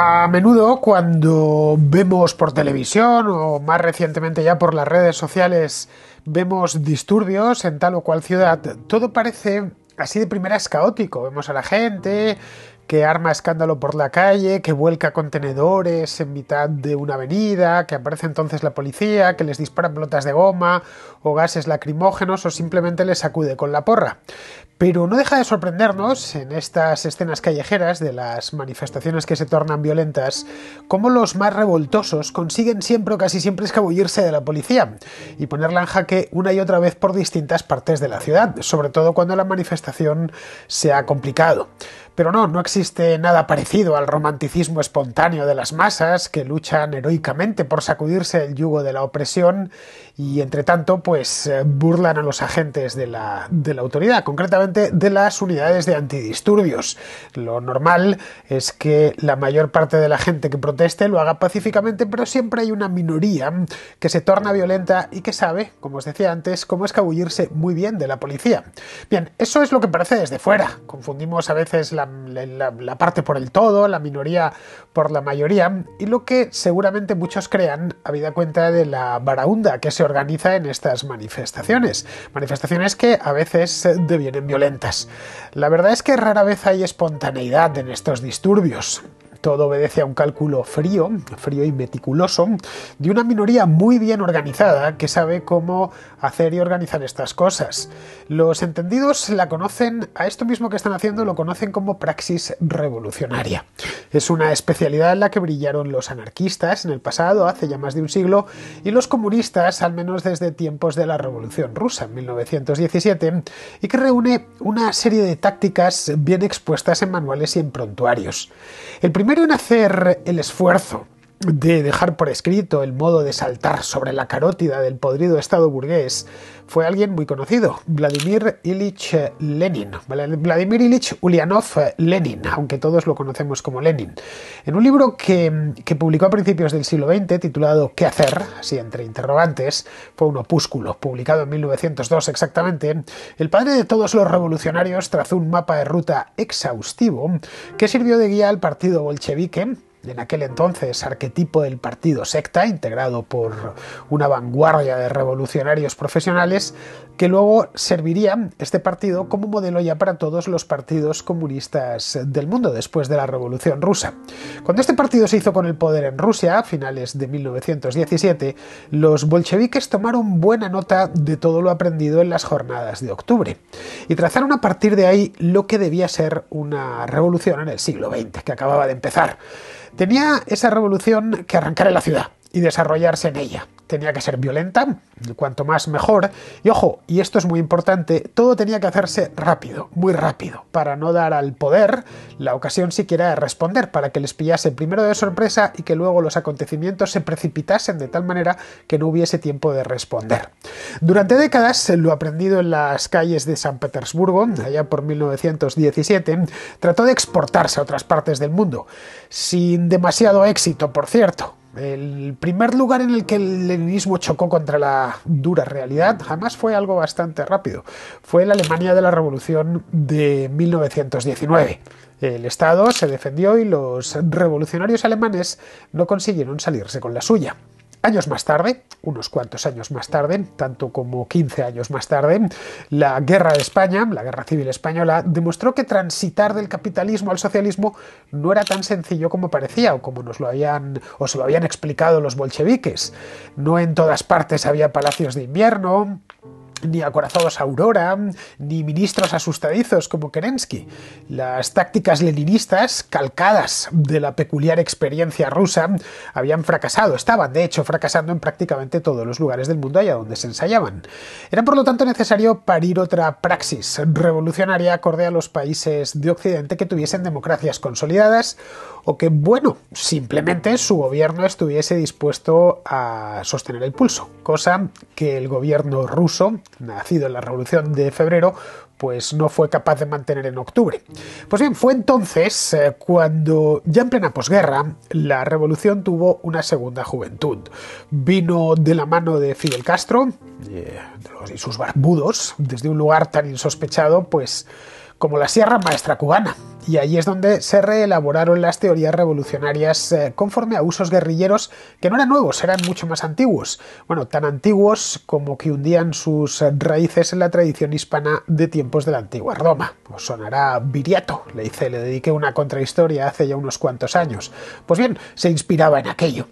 A menudo cuando vemos por televisión o más recientemente ya por las redes sociales vemos disturbios en tal o cual ciudad, todo parece así de primeras caótico. Vemos a la gente que arma escándalo por la calle, que vuelca contenedores en mitad de una avenida, que aparece entonces la policía, que les dispara pelotas de goma o gases lacrimógenos o simplemente les sacude con la porra. Pero no deja de sorprendernos en estas escenas callejeras de las manifestaciones que se tornan violentas, cómo los más revoltosos consiguen siempre o casi siempre escabullirse de la policía y ponerla en jaque una y otra vez por distintas partes de la ciudad, sobre todo cuando la manifestación se ha complicado. Pero no, no existe nada parecido al romanticismo espontáneo de las masas que luchan heroicamente por sacudirse el yugo de la opresión y entre tanto pues eh, burlan a los agentes de la, autoridad, concretamente de las unidades de antidisturbios. Lo normal es que la mayor parte de la gente que proteste lo haga pacíficamente, pero siempre hay una minoría que se torna violenta y que sabe, como os decía antes, cómo escabullirse muy bien de la policía. Bien, eso es lo que parece desde fuera. Confundimos a veces la, parte por el todo, la minoría por la mayoría, y lo que seguramente muchos crean, habida cuenta de la baraunda que se organiza en estas manifestaciones. Manifestaciones que a veces se devienen violentas. La verdad es que rara vez hay espontaneidad en estos disturbios. Todo obedece a un cálculo frío, frío y meticuloso, de una minoría muy bien organizada que sabe cómo hacer y organizar estas cosas. Los entendidos la conocen, a esto mismo que están haciendo lo conocen como praxis revolucionaria. Es una especialidad en la que brillaron los anarquistas en el pasado, hace ya más de un siglo, y los comunistas, al menos desde tiempos de la Revolución Rusa, en 1917, y que reúne una serie de tácticas bien expuestas en manuales y en prontuarios. El primero en hacer el esfuerzo de dejar por escrito el modo de saltar sobre la carótida del podrido Estado burgués fue alguien muy conocido, Vladimir Ilich Lenin, Vladimir Ilich Ulyanov Lenin, aunque todos lo conocemos como Lenin. En un libro que, que publicó a principios del siglo XX, titulado ¿Qué hacer? así entre interrogantes, fue un opúsculo, publicado en 1902 exactamente, el padre de todos los revolucionarios trazó un mapa de ruta exhaustivo que sirvió de guía al partido bolchevique en aquel entonces arquetipo del partido secta, integrado por una vanguardia de revolucionarios profesionales, que luego serviría este partido como modelo ya para todos los partidos comunistas del mundo después de la Revolución Rusa. Cuando este partido se hizo con el poder en Rusia, a finales de 1917, los bolcheviques tomaron buena nota de todo lo aprendido en las jornadas de octubre y trazaron a partir de ahí lo que debía ser una revolución en el siglo XX, que acababa de empezar tenía esa revolución que arrancar en la ciudad y desarrollarse en ella tenía que ser violenta, cuanto más mejor. Y ojo, y esto es muy importante, todo tenía que hacerse rápido, muy rápido, para no dar al poder la ocasión siquiera de responder, para que les pillase primero de sorpresa y que luego los acontecimientos se precipitasen de tal manera que no hubiese tiempo de responder. Durante décadas, lo aprendido en las calles de San Petersburgo, allá por 1917, trató de exportarse a otras partes del mundo, sin demasiado éxito, por cierto el primer lugar en el que el leninismo chocó contra la dura realidad jamás fue algo bastante rápido. Fue la Alemania de la Revolución de 1919. El Estado se defendió y los revolucionarios alemanes no consiguieron salirse con la suya. Años más tarde, unos cuantos años más tarde, tanto como 15 años más tarde, la Guerra de España, la Guerra Civil Española, demostró que transitar del capitalismo al socialismo no era tan sencillo como parecía o como nos lo habían o se lo habían explicado los bolcheviques. No en todas partes había palacios de invierno, ni acorazados Aurora, ni ministros asustadizos como Kerensky. Las tácticas leninistas, calcadas de la peculiar experiencia rusa, habían fracasado, estaban de hecho fracasando en prácticamente todos los lugares del mundo allá donde se ensayaban. Era por lo tanto necesario parir otra praxis revolucionaria acorde a los países de Occidente que tuviesen democracias consolidadas o que, bueno, simplemente su gobierno estuviese dispuesto a sostener el pulso, cosa que el gobierno ruso, nacido en la Revolución de Febrero, pues no fue capaz de mantener en octubre. Pues bien, fue entonces eh, cuando, ya en plena posguerra, la revolución tuvo una segunda juventud. Vino de la mano de Fidel Castro eh, y sus barbudos, desde un lugar tan insospechado, pues como la Sierra Maestra cubana y ahí es donde se reelaboraron las teorías revolucionarias eh, conforme a usos guerrilleros que no eran nuevos, eran mucho más antiguos. Bueno, tan antiguos como que hundían sus raíces en la tradición hispana de tiempos de la antigua Roma. Os pues sonará Viriato, le hice, le dediqué una contrahistoria hace ya unos cuantos años. Pues bien, se inspiraba en aquello.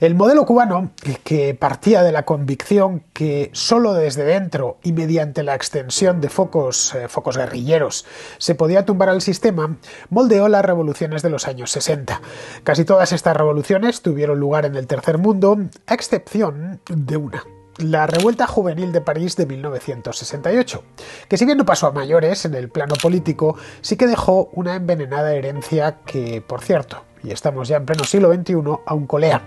El modelo cubano, que partía de la convicción que solo desde dentro y mediante la extensión de focos, eh, focos guerrilleros se podía tumbar al sistema, moldeó las revoluciones de los años 60. Casi todas estas revoluciones tuvieron lugar en el tercer mundo, a excepción de una la revuelta juvenil de París de 1968, que si bien no pasó a mayores en el plano político, sí que dejó una envenenada herencia que, por cierto, y estamos ya en pleno siglo XXI, aún colea.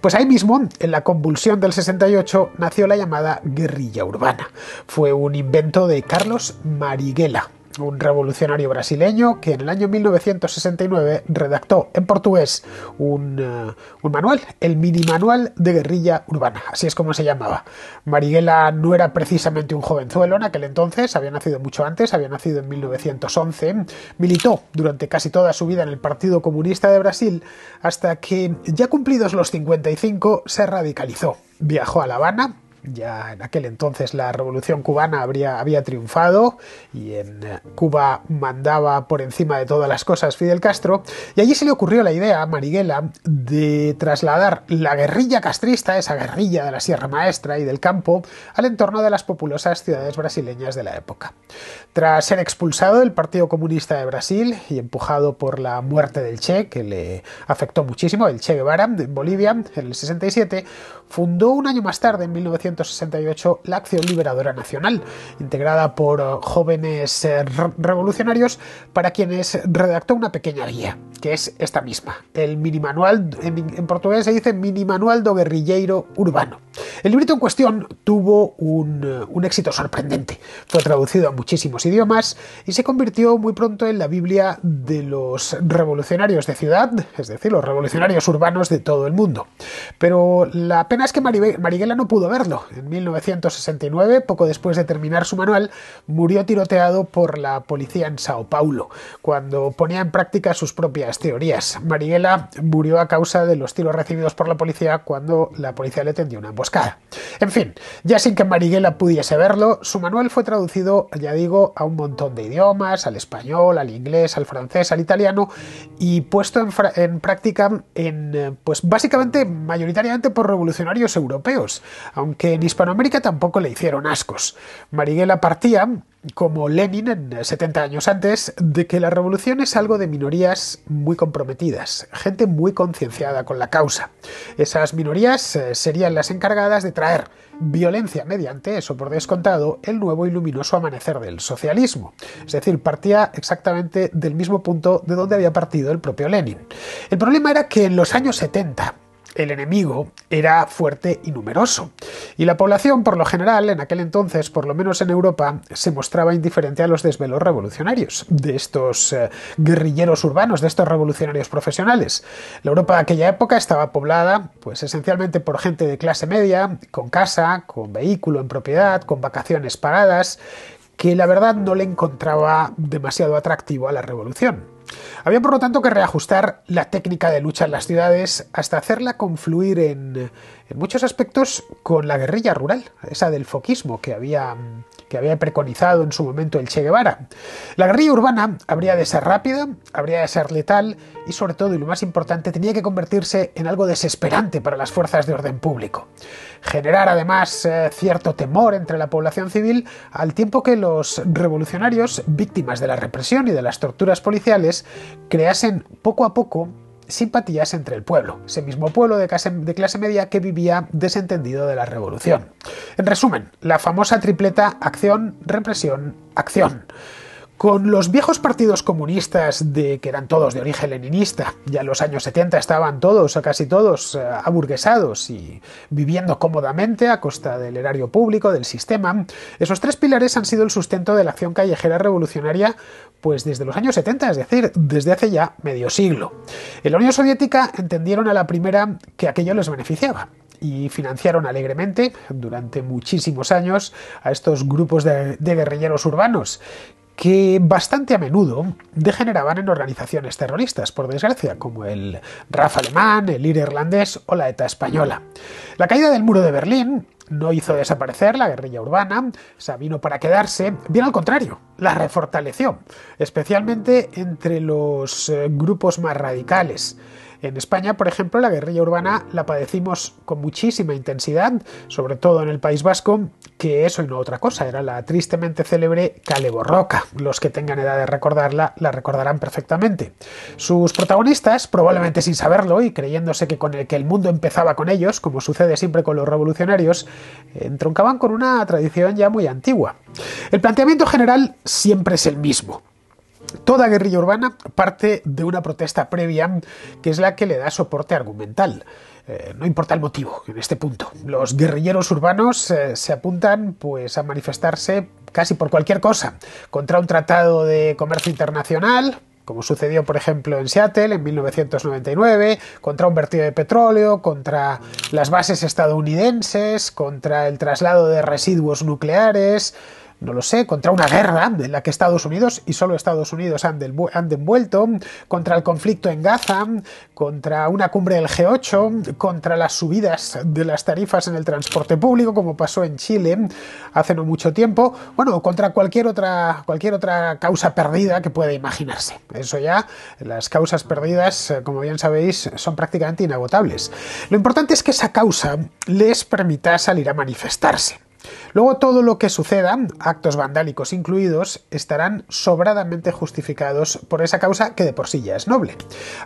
Pues ahí mismo, en la convulsión del 68, nació la llamada guerrilla urbana. Fue un invento de Carlos Marighella, un revolucionario brasileño que en el año 1969 redactó en portugués eh, un, manual, el mini manual de guerrilla urbana, así es como se llamaba. Marighella no era precisamente un jovenzuelo en aquel entonces, había nacido mucho antes, había nacido en 1911, militó durante casi toda su vida en el Partido Comunista de Brasil hasta que, ya cumplidos los 55, se radicalizó. Viajó a La Habana, ya en aquel entonces la revolución cubana había triunfado y en eh, Cuba mandaba por encima de todas las cosas Fidel Castro. Y allí se le ocurrió la idea a Marighella de trasladar la guerrilla castrista, esa guerrilla de la Sierra Maestra y del campo, al entorno de las populosas ciudades brasileñas de la época. Tras ser expulsado del Partido Comunista de Brasil y empujado por la muerte del Che, que le afectó muchísimo, el Che Guevara en Bolivia en el 67, fundó un año más tarde, en 1900 la Acción Liberadora Nacional, integrada por eh, jóvenes eh, revolucionarios para quienes redactó una pequeña guía, que es esta misma, el mini manual, en, portugués se dice mini manual do guerrilleiro urbano. El librito en cuestión tuvo un, eh, un éxito sorprendente, fue traducido a muchísimos idiomas y se convirtió muy pronto en la Biblia de los revolucionarios de ciudad, es decir, los revolucionarios urbanos de todo el mundo. Pero la pena es que Mariguela no pudo verlo, en 1969, poco después de terminar su manual, murió tiroteado por la policía en Sao Paulo, cuando ponía en práctica sus propias teorías. Mariela murió a causa de los tiros recibidos por la policía cuando la policía le tendió una emboscada. En fin, ya sin que Mariela pudiese verlo, su manual fue traducido, ya digo, a un montón de idiomas, al español, al inglés, al francés, al italiano, y puesto en, en práctica en, pues básicamente, mayoritariamente por revolucionarios europeos, aunque en Hispanoamérica tampoco le hicieron ascos. Marighella partía, como Lenin en 70 años antes, de que la revolución es algo de minorías muy comprometidas, gente muy concienciada con la causa. Esas minorías eh, serían las encargadas de traer violencia mediante, eso por descontado, el nuevo y luminoso amanecer del socialismo. Es decir, partía exactamente del mismo punto de donde había partido el propio Lenin. El problema era que en los años 70, el enemigo era fuerte y numeroso. Y la población, por lo general, en aquel entonces, por lo menos en Europa, se mostraba indiferente a los desvelos revolucionarios, de estos eh, guerrilleros urbanos, de estos revolucionarios profesionales. La Europa de aquella época estaba poblada, pues esencialmente por gente de clase media, con casa, con vehículo en propiedad, con vacaciones pagadas, que la verdad no le encontraba demasiado atractivo a la revolución. Había por lo tanto que reajustar la técnica de lucha en las ciudades hasta hacerla confluir en, muchos aspectos con la guerrilla rural, esa del foquismo que había, que había preconizado en su momento el Che Guevara. La guerrilla urbana habría de ser rápida, habría de ser letal y sobre todo, y lo más importante, tenía que convertirse en algo desesperante para las fuerzas de orden público. Generar además eh, cierto temor entre la población civil al tiempo que los revolucionarios, víctimas de la represión y de las torturas policiales, creasen poco a poco simpatías entre el pueblo, ese mismo pueblo de clase, media que vivía desentendido de la revolución. En resumen, la famosa tripleta acción, represión, acción. Con los viejos partidos comunistas, de, que eran todos de origen leninista, ya en los años 70 estaban todos, o casi todos, eh, aburguesados y viviendo cómodamente a costa del erario público, del sistema, esos tres pilares han sido el sustento de la acción callejera revolucionaria pues desde los años 70, es decir, desde hace ya medio siglo. En la Unión Soviética entendieron a la primera que aquello les beneficiaba y financiaron alegremente durante muchísimos años a estos grupos de, guerrilleros urbanos que bastante a menudo degeneraban en organizaciones terroristas, por desgracia, como el RAF alemán, el IR irlandés o la ETA española. La caída del muro de Berlín no hizo desaparecer la guerrilla urbana, o vino para quedarse, bien al contrario, la refortaleció, especialmente entre los eh, grupos más radicales. En España, por ejemplo, la guerrilla urbana la padecimos con muchísima intensidad, sobre todo en el País Vasco, que eso y no otra cosa, era la tristemente célebre Cale Roca. Los que tengan edad de recordarla la recordarán perfectamente. Sus protagonistas, probablemente sin saberlo y creyéndose que, con el, que el mundo empezaba con ellos, como sucede siempre con los revolucionarios, entroncaban con una tradición ya muy antigua. El planteamiento general siempre es el mismo. Toda guerrilla urbana parte de una protesta previa que es la que le da soporte argumental. Eh, no importa el motivo en este punto. Los guerrilleros urbanos eh, se apuntan pues a manifestarse casi por cualquier cosa, contra un tratado de comercio internacional, como sucedió por ejemplo en Seattle en 1999, contra un vertido de petróleo, contra las bases estadounidenses, contra el traslado de residuos nucleares, no lo sé, contra una guerra en la que Estados Unidos y solo Estados Unidos han, del, han envuelto, contra el conflicto en Gaza, contra una cumbre del G8, contra las subidas de las tarifas en el transporte público, como pasó en Chile hace no mucho tiempo, bueno, contra cualquier otra, cualquier otra causa perdida que pueda imaginarse. Eso ya, las causas perdidas, como bien sabéis, son prácticamente inagotables. Lo importante es que esa causa les permita salir a manifestarse. Luego todo lo que suceda, actos vandálicos incluidos, estarán sobradamente justificados por esa causa que de por sí ya es noble.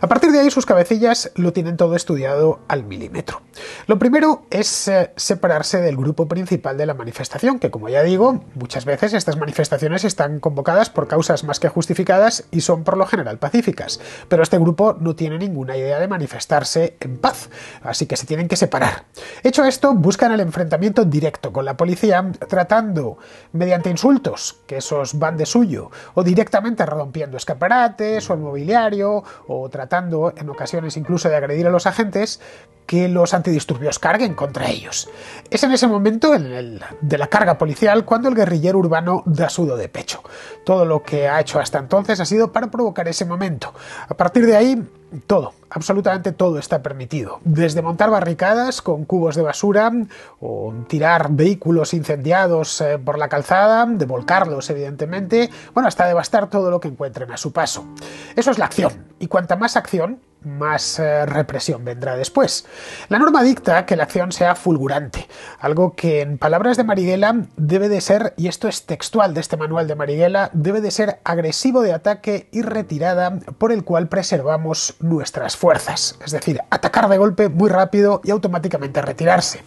A partir de ahí sus cabecillas lo tienen todo estudiado al milímetro. Lo primero es eh, separarse del grupo principal de la manifestación, que como ya digo, muchas veces estas manifestaciones están convocadas por causas más que justificadas y son por lo general pacíficas, pero este grupo no tiene ninguna idea de manifestarse en paz, así que se tienen que separar. Hecho esto, buscan el enfrentamiento directo con la policía tratando mediante insultos, que esos van de suyo, o directamente rompiendo escaparates o el mobiliario, o tratando en ocasiones incluso de agredir a los agentes, que los antidisturbios carguen contra ellos. Es en ese momento en el de la carga policial cuando el guerrillero urbano da sudo de pecho. Todo lo que ha hecho hasta entonces ha sido para provocar ese momento. A partir de ahí, todo, absolutamente todo está permitido. Desde montar barricadas con cubos de basura o tirar vehículos incendiados eh, por la calzada, de evidentemente, bueno, hasta devastar todo lo que encuentren a su paso. Eso es la acción. Y cuanta más acción, más eh, represión vendrá después. La norma dicta que la acción sea fulgurante, algo que en palabras de Mariguela, debe de ser, y esto es textual de este manual de mariguela debe de ser agresivo de ataque y retirada por el cual preservamos nuestras fuerzas, es decir, atacar de golpe muy rápido y automáticamente retirarse.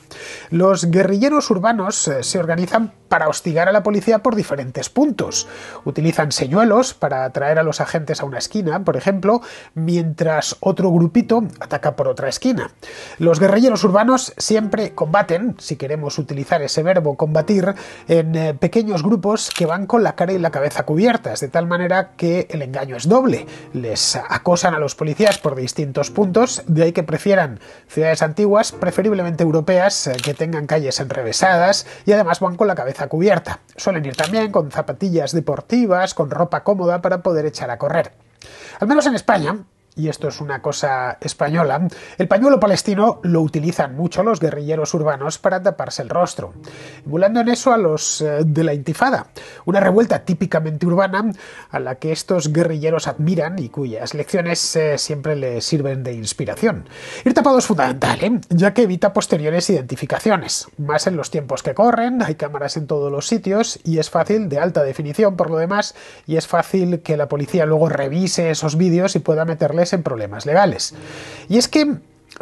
Los guerrilleros urbanos eh, se organizan para hostigar a la policía por diferentes puntos. Utilizan señuelos para atraer a los agentes a una esquina, por ejemplo, mientras otro grupito ataca por otra esquina. Los guerrilleros urbanos siempre combaten, si queremos utilizar ese verbo combatir, en eh, pequeños grupos que van con la cara y la cabeza cubiertas, de tal manera que el engaño es doble. Les acosan a los policías por distintos puntos, de ahí que prefieran ciudades antiguas, preferiblemente europeas, eh, que tengan calles enrevesadas y además van con la cabeza cubierta. Suelen ir también con zapatillas deportivas, con ropa cómoda para poder echar a correr. Al menos en España, y esto es una cosa española, el pañuelo palestino lo utilizan mucho los guerrilleros urbanos para taparse el rostro, emulando en eso a los eh, de la Intifada, una revuelta típicamente urbana a la que estos guerrilleros admiran y cuyas lecciones eh, siempre les sirven de inspiración. Ir tapado es fundamental, ¿eh? ya que evita posteriores identificaciones, más en los tiempos que corren, hay cámaras en todos los sitios y es fácil, de alta definición por lo demás, y es fácil que la policía luego revise esos vídeos y pueda meterles en problemas legales. Y es que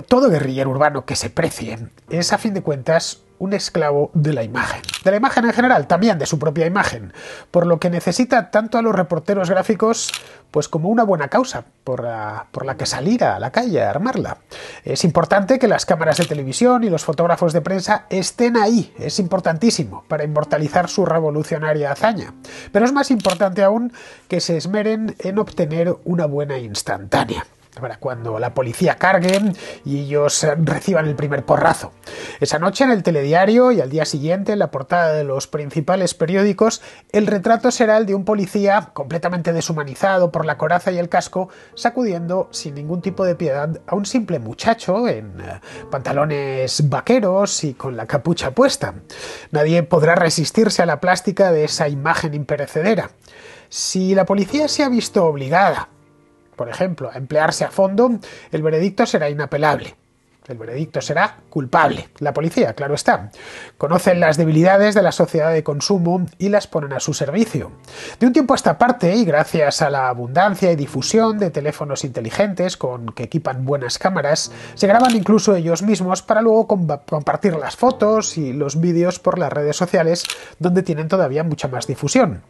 todo guerrillero urbano que se precie es, a fin de cuentas, un esclavo de la imagen. De la imagen en general, también de su propia imagen, por lo que necesita tanto a los reporteros gráficos pues como una buena causa por la, por la que salir a la calle a armarla. Es importante que las cámaras de televisión y los fotógrafos de prensa estén ahí, es importantísimo, para inmortalizar su revolucionaria hazaña. Pero es más importante aún que se esmeren en obtener una buena instantánea para cuando la policía cargue y ellos eh, reciban el primer porrazo. Esa noche en el telediario y al día siguiente en la portada de los principales periódicos, el retrato será el de un policía completamente deshumanizado por la coraza y el casco, sacudiendo sin ningún tipo de piedad a un simple muchacho en eh, pantalones vaqueros y con la capucha puesta. Nadie podrá resistirse a la plástica de esa imagen imperecedera. Si la policía se ha visto obligada por ejemplo, a emplearse a fondo, el veredicto será inapelable. El veredicto será culpable. La policía, claro está. Conocen las debilidades de la sociedad de consumo y las ponen a su servicio. De un tiempo a esta parte, y gracias a la abundancia y difusión de teléfonos inteligentes con que equipan buenas cámaras, se graban incluso ellos mismos para luego compartir las fotos y los vídeos por las redes sociales donde tienen todavía mucha más difusión.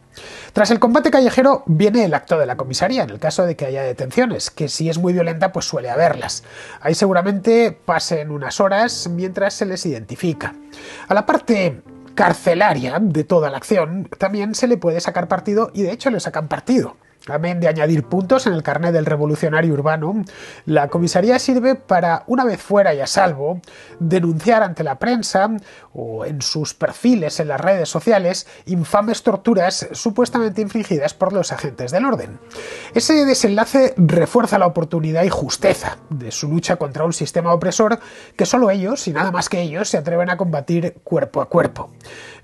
Tras el combate callejero viene el acto de la comisaría, en el caso de que haya detenciones, que si es muy violenta pues suele haberlas. Ahí seguramente pasen unas horas mientras se les identifica. A la parte carcelaria de toda la acción también se le puede sacar partido y de hecho le sacan partido. Amén de añadir puntos en el carnet del revolucionario urbano, la comisaría sirve para, una vez fuera y a salvo, denunciar ante la prensa o en sus perfiles en las redes sociales infames torturas supuestamente infligidas por los agentes del orden. Ese desenlace refuerza la oportunidad y justeza de su lucha contra un sistema opresor que solo ellos y nada más que ellos se atreven a combatir cuerpo a cuerpo.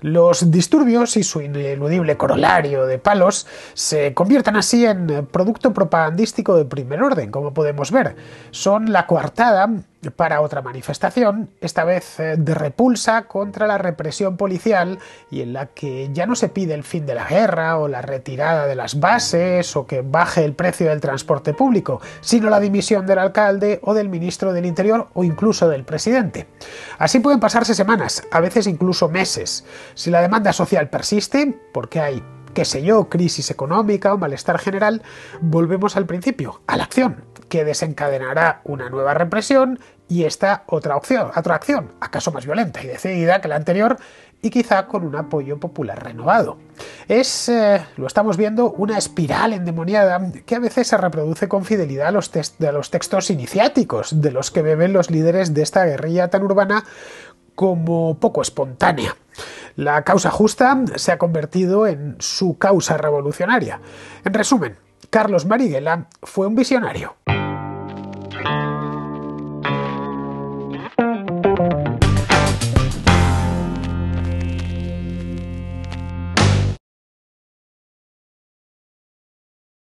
Los disturbios y su ineludible corolario de palos se conviertan así en producto propagandístico de primer orden, como podemos ver. Son la coartada para otra manifestación, esta vez eh, de repulsa contra la represión policial y en la que ya no se pide el fin de la guerra o la retirada de las bases o que baje el precio del transporte público, sino la dimisión del alcalde o del ministro del Interior o incluso del presidente. Así pueden pasarse semanas, a veces incluso meses. Si la demanda social persiste, porque hay qué sé yo, crisis económica o malestar general, volvemos al principio, a la acción, que desencadenará una nueva represión y esta otra opción, otra acción, acaso más violenta y decidida que la anterior y quizá con un apoyo popular renovado. Es, eh, lo estamos viendo, una espiral endemoniada que a veces se reproduce con fidelidad a los, a los textos iniciáticos de los que beben los líderes de esta guerrilla tan urbana como poco espontánea. La causa justa se ha convertido en su causa revolucionaria. En resumen, Carlos Marighella fue un visionario. Thank you.